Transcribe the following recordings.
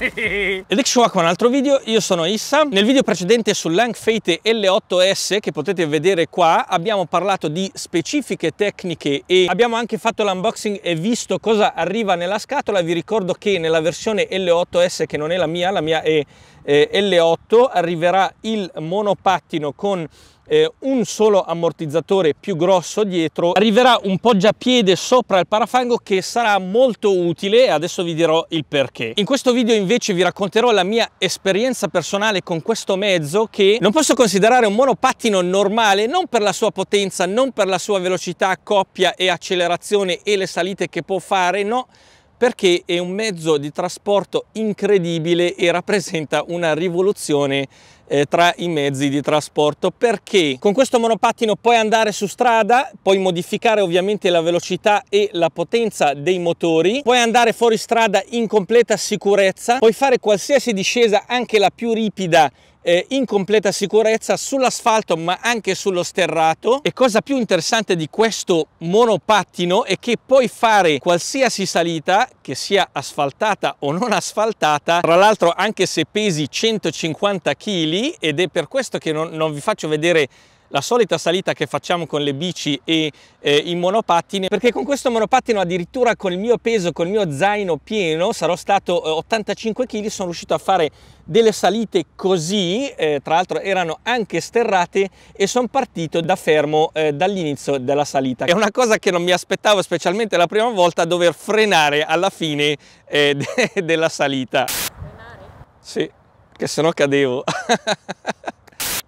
Ed ecco qua con un altro video, io sono Issa. Nel video precedente sull'Hank Fate L8S che potete vedere qua abbiamo parlato di specifiche tecniche e abbiamo anche fatto l'unboxing e visto cosa arriva nella scatola. Vi ricordo che nella versione L8S che non è la mia, la mia è eh, L8, arriverà il monopattino con eh, un solo ammortizzatore più grosso dietro arriverà un poggiapiede sopra il parafango che sarà molto utile e adesso vi dirò il perché in questo video invece vi racconterò la mia esperienza personale con questo mezzo che non posso considerare un monopattino normale non per la sua potenza non per la sua velocità coppia e accelerazione e le salite che può fare no perché è un mezzo di trasporto incredibile e rappresenta una rivoluzione eh, tra i mezzi di trasporto perché con questo monopattino puoi andare su strada, puoi modificare ovviamente la velocità e la potenza dei motori, puoi andare fuori strada in completa sicurezza, puoi fare qualsiasi discesa anche la più ripida eh, in completa sicurezza sull'asfalto ma anche sullo sterrato e cosa più interessante di questo monopattino è che puoi fare qualsiasi salita che sia asfaltata o non asfaltata tra l'altro anche se pesi 150 kg ed è per questo che non, non vi faccio vedere la solita salita che facciamo con le bici e eh, i monopattini perché con questo monopattino addirittura con il mio peso, con il mio zaino pieno sarò stato eh, 85 kg, sono riuscito a fare delle salite così, eh, tra l'altro erano anche sterrate e sono partito da fermo eh, dall'inizio della salita. È una cosa che non mi aspettavo specialmente la prima volta dover frenare alla fine eh, de della salita. Frenare? Sì, che se no cadevo.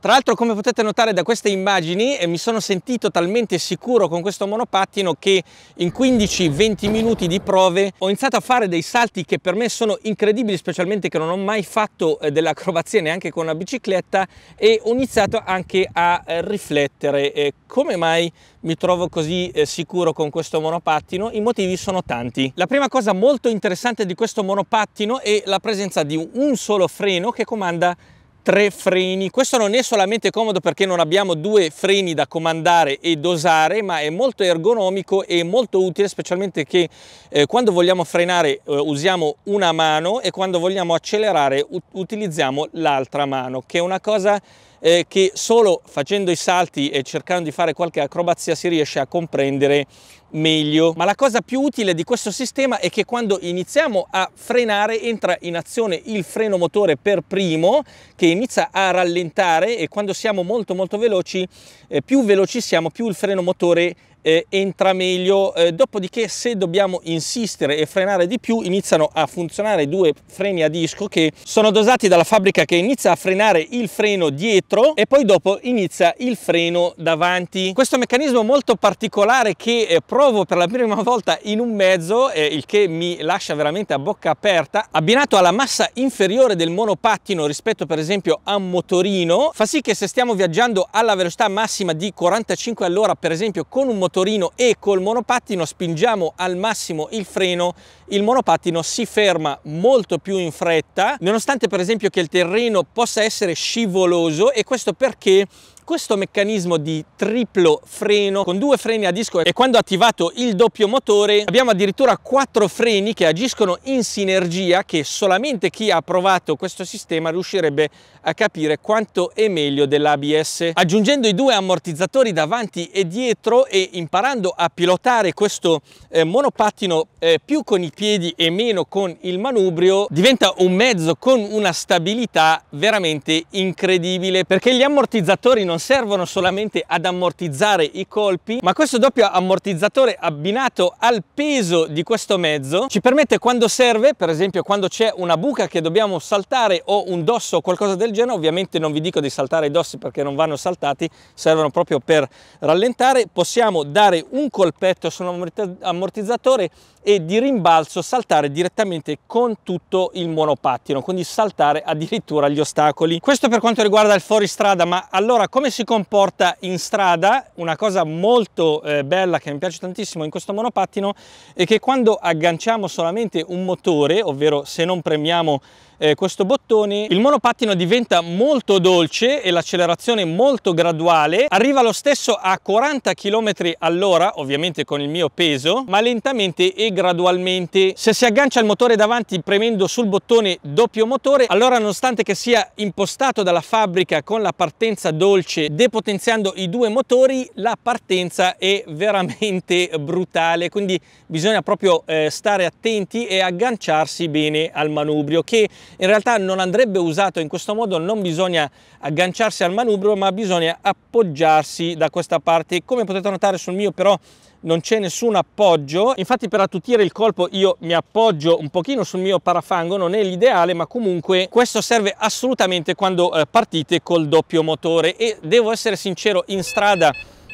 Tra l'altro come potete notare da queste immagini eh, mi sono sentito talmente sicuro con questo monopattino che in 15-20 minuti di prove ho iniziato a fare dei salti che per me sono incredibili specialmente che non ho mai fatto eh, dell'acrobazia neanche con una bicicletta e ho iniziato anche a eh, riflettere come mai mi trovo così sicuro con questo monopattino i motivi sono tanti. La prima cosa molto interessante di questo monopattino è la presenza di un solo freno che comanda tre freni. Questo non è solamente comodo perché non abbiamo due freni da comandare e dosare, ma è molto ergonomico e molto utile, specialmente che eh, quando vogliamo frenare eh, usiamo una mano e quando vogliamo accelerare utilizziamo l'altra mano, che è una cosa eh, che solo facendo i salti e cercando di fare qualche acrobazia si riesce a comprendere meglio. Ma la cosa più utile di questo sistema è che quando iniziamo a frenare entra in azione il freno motore per primo che inizia a rallentare e quando siamo molto molto veloci eh, più veloci siamo più il freno motore eh, entra meglio, eh, dopodiché se dobbiamo insistere e frenare di più iniziano a funzionare due freni a disco che sono dosati dalla fabbrica che inizia a frenare il freno dietro e poi dopo inizia il freno davanti. Questo meccanismo molto particolare che eh, provo per la prima volta in un mezzo, eh, il che mi lascia veramente a bocca aperta, abbinato alla massa inferiore del monopattino rispetto per esempio a un motorino, fa sì che se stiamo viaggiando alla velocità massima di 45 all'ora per esempio con un motorino motorino e col monopattino spingiamo al massimo il freno, il monopattino si ferma molto più in fretta, nonostante per esempio che il terreno possa essere scivoloso e questo perché questo meccanismo di triplo freno con due freni a disco e quando attivato il doppio motore abbiamo addirittura quattro freni che agiscono in sinergia che solamente chi ha provato questo sistema riuscirebbe a capire quanto è meglio dell'ABS. Aggiungendo i due ammortizzatori davanti e dietro e imparando a pilotare questo eh, monopattino eh, più con i piedi e meno con il manubrio diventa un mezzo con una stabilità veramente incredibile perché gli ammortizzatori non servono solamente ad ammortizzare i colpi, ma questo doppio ammortizzatore abbinato al peso di questo mezzo ci permette quando serve, per esempio quando c'è una buca che dobbiamo saltare o un dosso o qualcosa del genere, ovviamente non vi dico di saltare i dossi perché non vanno saltati, servono proprio per rallentare, possiamo dare un colpetto sull'ammortizzatore e di rimbalzo saltare direttamente con tutto il monopattino, quindi saltare addirittura gli ostacoli. Questo per quanto riguarda il fuoristrada, ma allora come come si comporta in strada, una cosa molto eh, bella che mi piace tantissimo in questo monopattino è che quando agganciamo solamente un motore, ovvero se non premiamo eh, questo bottone, il monopattino diventa molto dolce e l'accelerazione molto graduale, arriva lo stesso a 40 km all'ora, ovviamente con il mio peso, ma lentamente e gradualmente. Se si aggancia il motore davanti premendo sul bottone doppio motore, allora nonostante che sia impostato dalla fabbrica con la partenza dolce, invece depotenziando i due motori la partenza è veramente brutale quindi bisogna proprio eh, stare attenti e agganciarsi bene al manubrio che in realtà non andrebbe usato in questo modo non bisogna agganciarsi al manubrio ma bisogna appoggiarsi da questa parte come potete notare sul mio però non c'è nessun appoggio infatti per attutire il colpo io mi appoggio un pochino sul mio parafango non è l'ideale ma comunque questo serve assolutamente quando eh, partite col doppio motore e devo essere sincero in strada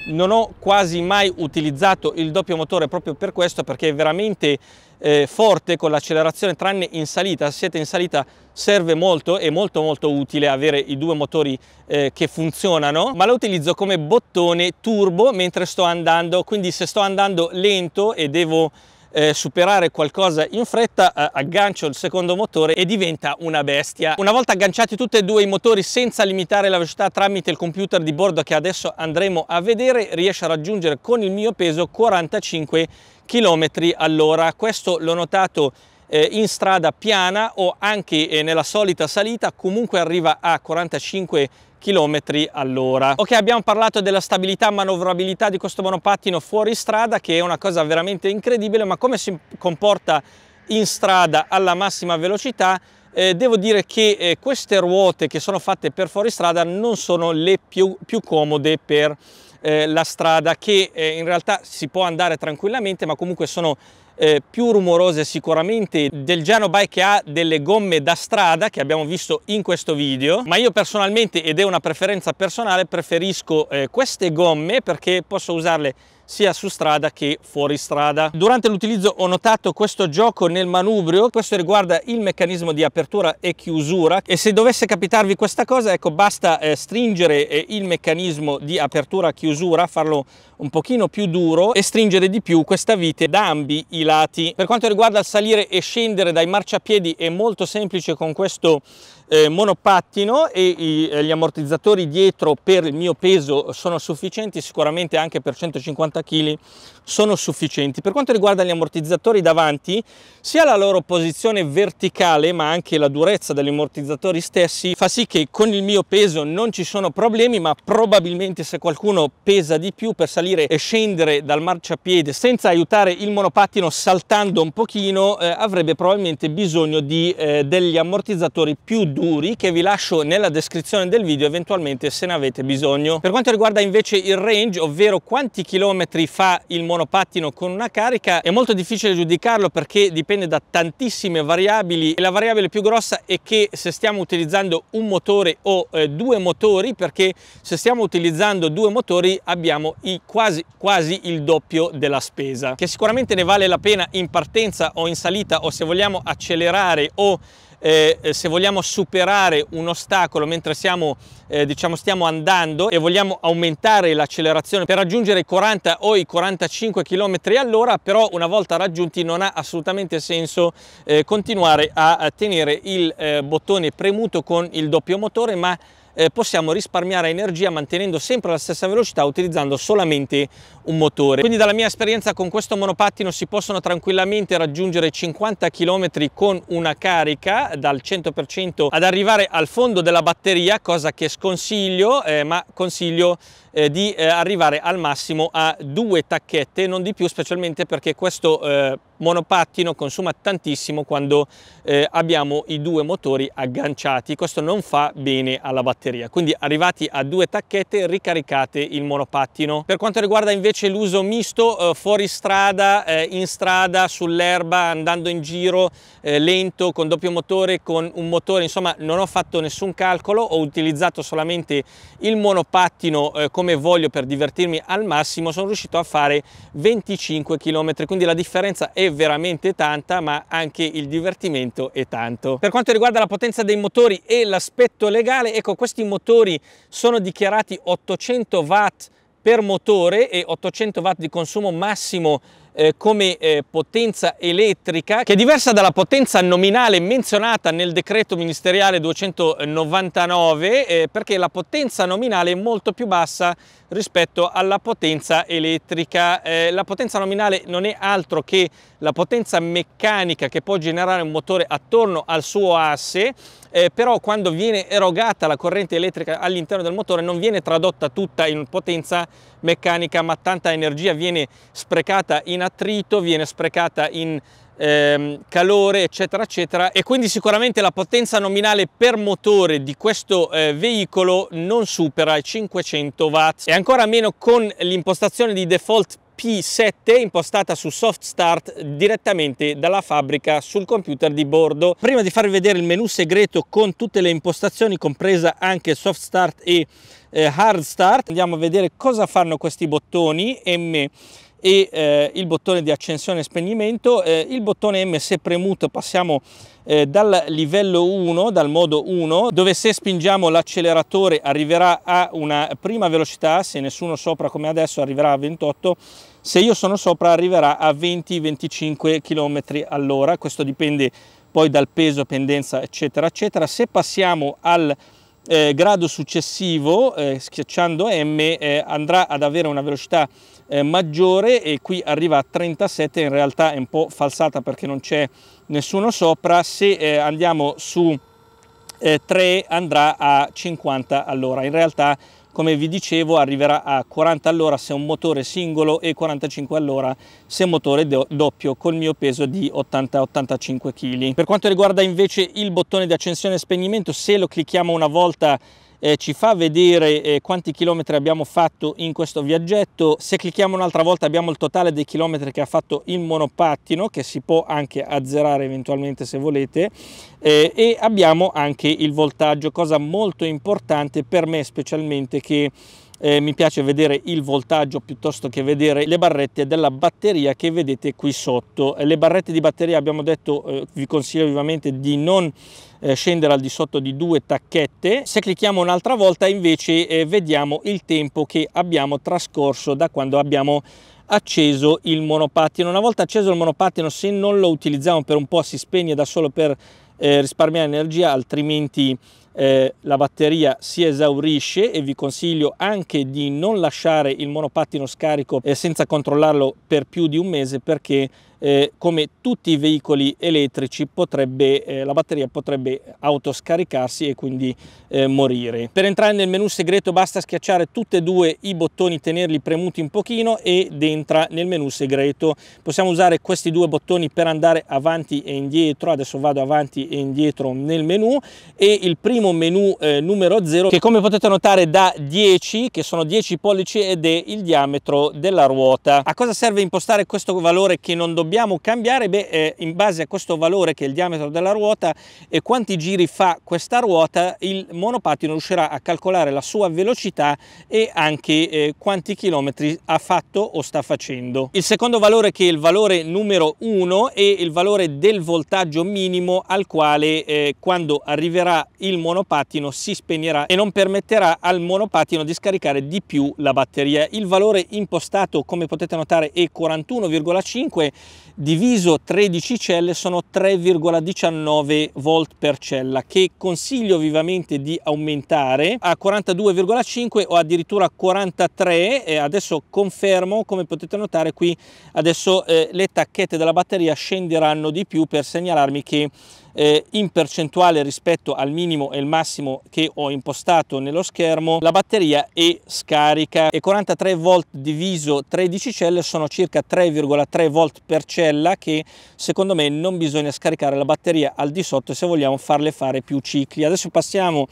non ho quasi mai utilizzato il doppio motore proprio per questo perché è veramente eh, forte con l'accelerazione tranne in salita se siete in salita serve molto è molto molto utile avere i due motori eh, che funzionano ma lo utilizzo come bottone turbo mentre sto andando quindi se sto andando lento e devo eh, superare qualcosa in fretta eh, aggancio il secondo motore e diventa una bestia. Una volta agganciati tutti e due i motori senza limitare la velocità tramite il computer di bordo che adesso andremo a vedere riesce a raggiungere con il mio peso 45 km all'ora. Questo l'ho notato eh, in strada piana o anche eh, nella solita salita comunque arriva a 45 km km all'ora. Ok, abbiamo parlato della stabilità e manovrabilità di questo monopattino fuori strada, che è una cosa veramente incredibile, ma come si comporta in strada alla massima velocità eh, devo dire che eh, queste ruote che sono fatte per fuoristrada non sono le più, più comode per eh, la strada che eh, in realtà si può andare tranquillamente ma comunque sono eh, più rumorose sicuramente del Geno Bike che ha delle gomme da strada che abbiamo visto in questo video ma io personalmente ed è una preferenza personale preferisco eh, queste gomme perché posso usarle sia su strada che fuori strada. Durante l'utilizzo ho notato questo gioco nel manubrio, questo riguarda il meccanismo di apertura e chiusura e se dovesse capitarvi questa cosa ecco basta eh, stringere eh, il meccanismo di apertura e chiusura, farlo un pochino più duro e stringere di più questa vite da ambi i lati. Per quanto riguarda il salire e scendere dai marciapiedi è molto semplice con questo eh, monopattino e i, eh, gli ammortizzatori dietro per il mio peso sono sufficienti sicuramente anche per 150 kg sono sufficienti. Per quanto riguarda gli ammortizzatori davanti, sia la loro posizione verticale ma anche la durezza degli ammortizzatori stessi fa sì che con il mio peso non ci sono problemi, ma probabilmente se qualcuno pesa di più per salire e scendere dal marciapiede senza aiutare il monopattino saltando un pochino eh, avrebbe probabilmente bisogno di eh, degli ammortizzatori più duri che vi lascio nella descrizione del video eventualmente se ne avete bisogno. Per quanto riguarda invece il range, ovvero quanti chilometri fa il monopattino monopattino con una carica è molto difficile giudicarlo perché dipende da tantissime variabili e la variabile più grossa è che se stiamo utilizzando un motore o eh, due motori perché se stiamo utilizzando due motori abbiamo i quasi quasi il doppio della spesa che sicuramente ne vale la pena in partenza o in salita o se vogliamo accelerare o eh, eh, se vogliamo superare un ostacolo mentre siamo, eh, diciamo, stiamo andando e vogliamo aumentare l'accelerazione per raggiungere i 40 o i 45 km all'ora, però una volta raggiunti non ha assolutamente senso eh, continuare a tenere il eh, bottone premuto con il doppio motore, ma eh, possiamo risparmiare energia mantenendo sempre la stessa velocità utilizzando solamente un motore. Quindi dalla mia esperienza con questo monopattino si possono tranquillamente raggiungere 50 km con una carica dal 100% ad arrivare al fondo della batteria, cosa che sconsiglio, eh, ma consiglio eh, di eh, arrivare al massimo a due tacchette, non di più, specialmente perché questo eh, monopattino consuma tantissimo quando eh, abbiamo i due motori agganciati, questo non fa bene alla batteria. Quindi arrivati a due tacchette ricaricate il monopattino. Per quanto riguarda invece l'uso misto eh, fuori strada, eh, in strada, sull'erba, andando in giro lento, con doppio motore, con un motore, insomma non ho fatto nessun calcolo, ho utilizzato solamente il monopattino come come voglio per divertirmi al massimo sono riuscito a fare 25 km quindi la differenza è veramente tanta ma anche il divertimento è tanto per quanto riguarda la potenza dei motori e l'aspetto legale ecco questi motori sono dichiarati 800 watt per motore e 800 watt di consumo massimo eh, come eh, potenza elettrica che è diversa dalla potenza nominale menzionata nel decreto ministeriale 299 eh, perché la potenza nominale è molto più bassa rispetto alla potenza elettrica. Eh, la potenza nominale non è altro che la potenza meccanica che può generare un motore attorno al suo asse, eh, però quando viene erogata la corrente elettrica all'interno del motore non viene tradotta tutta in potenza meccanica, ma tanta energia viene sprecata in attrito, viene sprecata in ehm, calore eccetera eccetera e quindi sicuramente la potenza nominale per motore di questo eh, veicolo non supera i 500 watt e ancora meno con l'impostazione di default P7 impostata su soft start direttamente dalla fabbrica sul computer di bordo. Prima di farvi vedere il menu segreto con tutte le impostazioni compresa anche soft start e eh, hard start andiamo a vedere cosa fanno questi bottoni M e eh, il bottone di accensione e spegnimento. Eh, il bottone M se premuto passiamo eh, dal livello 1, dal modo 1, dove se spingiamo l'acceleratore arriverà a una prima velocità, se nessuno sopra come adesso arriverà a 28, se io sono sopra arriverà a 20-25 km all'ora, questo dipende poi dal peso, pendenza eccetera eccetera. Se passiamo al eh, grado successivo, eh, schiacciando M, eh, andrà ad avere una velocità eh, maggiore e qui arriva a 37, in realtà è un po' falsata perché non c'è nessuno sopra, se eh, andiamo su 3 eh, andrà a 50 all'ora, in realtà come vi dicevo arriverà a 40 all'ora se un motore singolo e 45 all'ora se un motore do doppio col mio peso di 80-85 kg. Per quanto riguarda invece il bottone di accensione e spegnimento se lo clicchiamo una volta eh, ci fa vedere eh, quanti chilometri abbiamo fatto in questo viaggetto. Se clicchiamo un'altra volta abbiamo il totale dei chilometri che ha fatto il monopattino, che si può anche azzerare eventualmente se volete, eh, e abbiamo anche il voltaggio, cosa molto importante per me specialmente che eh, mi piace vedere il voltaggio piuttosto che vedere le barrette della batteria che vedete qui sotto. Le barrette di batteria abbiamo detto, eh, vi consiglio vivamente di non eh, scendere al di sotto di due tacchette. Se clicchiamo un'altra volta invece eh, vediamo il tempo che abbiamo trascorso da quando abbiamo acceso il monopattino. Una volta acceso il monopattino se non lo utilizziamo per un po' si spegne da solo per eh, risparmiare energia altrimenti eh, la batteria si esaurisce e vi consiglio anche di non lasciare il monopattino scarico eh, senza controllarlo per più di un mese perché eh, come tutti i veicoli elettrici potrebbe, eh, la batteria potrebbe autoscaricarsi e quindi eh, morire. Per entrare nel menu segreto basta schiacciare tutti e due i bottoni, tenerli premuti un pochino ed entra nel menu segreto. Possiamo usare questi due bottoni per andare avanti e indietro, adesso vado avanti e indietro nel menu e il primo abbiamo menu eh, numero 0 che come potete notare da 10 che sono 10 pollici ed è il diametro della ruota a cosa serve impostare questo valore che non dobbiamo cambiare beh eh, in base a questo valore che è il diametro della ruota e quanti giri fa questa ruota il monopattino riuscirà a calcolare la sua velocità e anche eh, quanti chilometri ha fatto o sta facendo il secondo valore che è il valore numero 1 è il valore del voltaggio minimo al quale eh, quando arriverà il monopattino monopattino si spegnerà e non permetterà al monopattino di scaricare di più la batteria. Il valore impostato come potete notare è 41,5 diviso 13 celle sono 3,19 volt per cella che consiglio vivamente di aumentare a 42,5 o addirittura 43 e adesso confermo come potete notare qui adesso eh, le tacchette della batteria scenderanno di più per segnalarmi che eh, in percentuale rispetto al minimo e il massimo che ho impostato nello schermo la batteria è scarica e 43 volt diviso 13 celle sono circa 3,3 volt per cella che secondo me non bisogna scaricare la batteria al di sotto se vogliamo farle fare più cicli adesso passiamo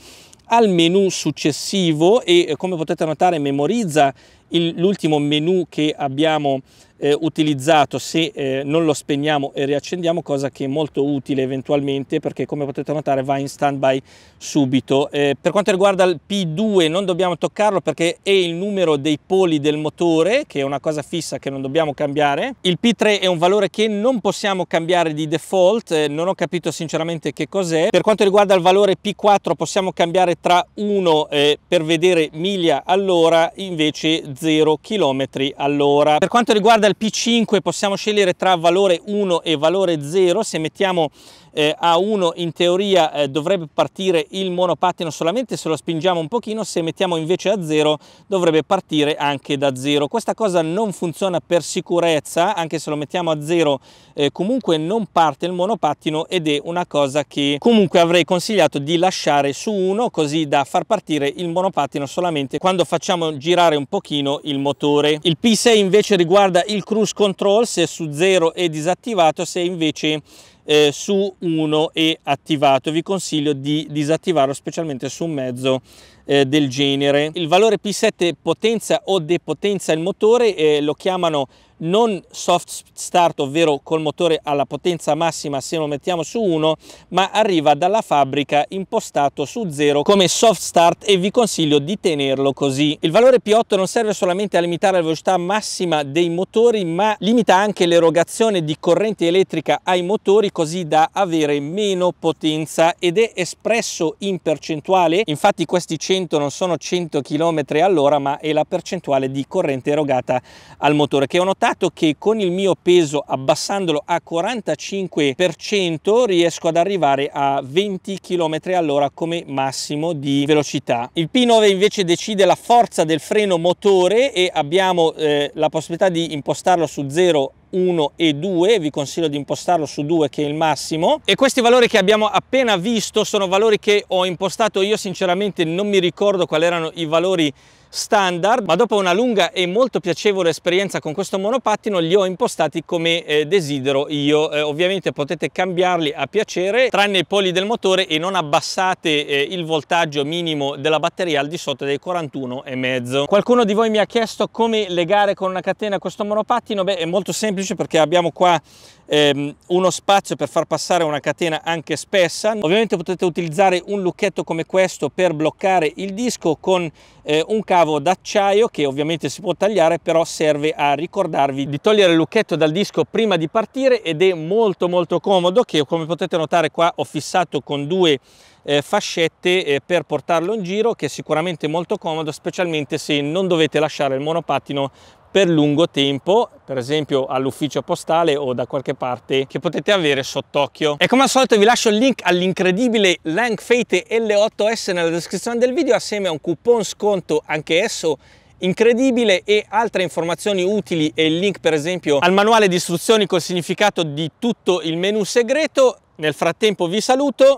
al menu successivo e come potete notare memorizza l'ultimo menu che abbiamo eh, utilizzato se eh, non lo spegniamo e riaccendiamo, cosa che è molto utile eventualmente perché come potete notare va in standby subito. Eh, per quanto riguarda il P2 non dobbiamo toccarlo perché è il numero dei poli del motore, che è una cosa fissa che non dobbiamo cambiare. Il P3 è un valore che non possiamo cambiare di default, eh, non ho capito sinceramente che cos'è. Per quanto riguarda il valore P4 possiamo cambiare tra 1 eh, per vedere miglia all'ora, invece 0 km all'ora. Per quanto riguarda dal P5 possiamo scegliere tra valore 1 e valore 0, se mettiamo eh, A1 in teoria eh, dovrebbe partire il monopattino solamente se lo spingiamo un pochino, se mettiamo invece a 0 dovrebbe partire anche da 0. Questa cosa non funziona per sicurezza, anche se lo mettiamo a 0 eh, comunque non parte il monopattino ed è una cosa che comunque avrei consigliato di lasciare su 1 così da far partire il monopattino solamente quando facciamo girare un pochino il motore. Il P6 invece riguarda il cruise control se su 0 è disattivato, se invece eh, su uno e attivato. Vi consiglio di disattivarlo specialmente su un mezzo eh, del genere. Il valore P7 potenza o depotenza il motore, eh, lo chiamano non soft start, ovvero col motore alla potenza massima se lo mettiamo su 1, ma arriva dalla fabbrica impostato su 0 come soft start e vi consiglio di tenerlo così. Il valore P8 non serve solamente a limitare la velocità massima dei motori, ma limita anche l'erogazione di corrente elettrica ai motori così da avere meno potenza ed è espresso in percentuale, infatti questi 100 non sono 100 km all'ora, ma è la percentuale di corrente erogata al motore che è un 80% notato che con il mio peso abbassandolo a 45% riesco ad arrivare a 20 km all'ora come massimo di velocità. Il P9 invece decide la forza del freno motore e abbiamo eh, la possibilità di impostarlo su 0 1 e 2, vi consiglio di impostarlo su 2 che è il massimo e questi valori che abbiamo appena visto sono valori che ho impostato io sinceramente non mi ricordo quali erano i valori standard, ma dopo una lunga e molto piacevole esperienza con questo monopattino li ho impostati come eh, desidero io. Eh, ovviamente potete cambiarli a piacere, tranne i poli del motore e non abbassate eh, il voltaggio minimo della batteria al di sotto dei 41,5. Qualcuno di voi mi ha chiesto come legare con una catena questo monopattino? Beh, è molto semplice perché abbiamo qua ehm, uno spazio per far passare una catena anche spessa. Ovviamente potete utilizzare un lucchetto come questo per bloccare il disco con eh, un cavo d'acciaio che ovviamente si può tagliare però serve a ricordarvi di togliere il lucchetto dal disco prima di partire ed è molto molto comodo che come potete notare qua ho fissato con due eh, fascette eh, per portarlo in giro che è sicuramente molto comodo specialmente se non dovete lasciare il monopattino per lungo tempo, per esempio all'ufficio postale o da qualche parte che potete avere sott'occhio. E come al solito vi lascio il link all'incredibile Langfate L8S nella descrizione del video assieme a un coupon sconto anche esso incredibile e altre informazioni utili e il link per esempio al manuale di istruzioni col significato di tutto il menu segreto. Nel frattempo vi saluto.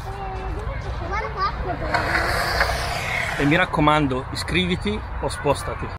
E mi raccomando iscriviti o spostati.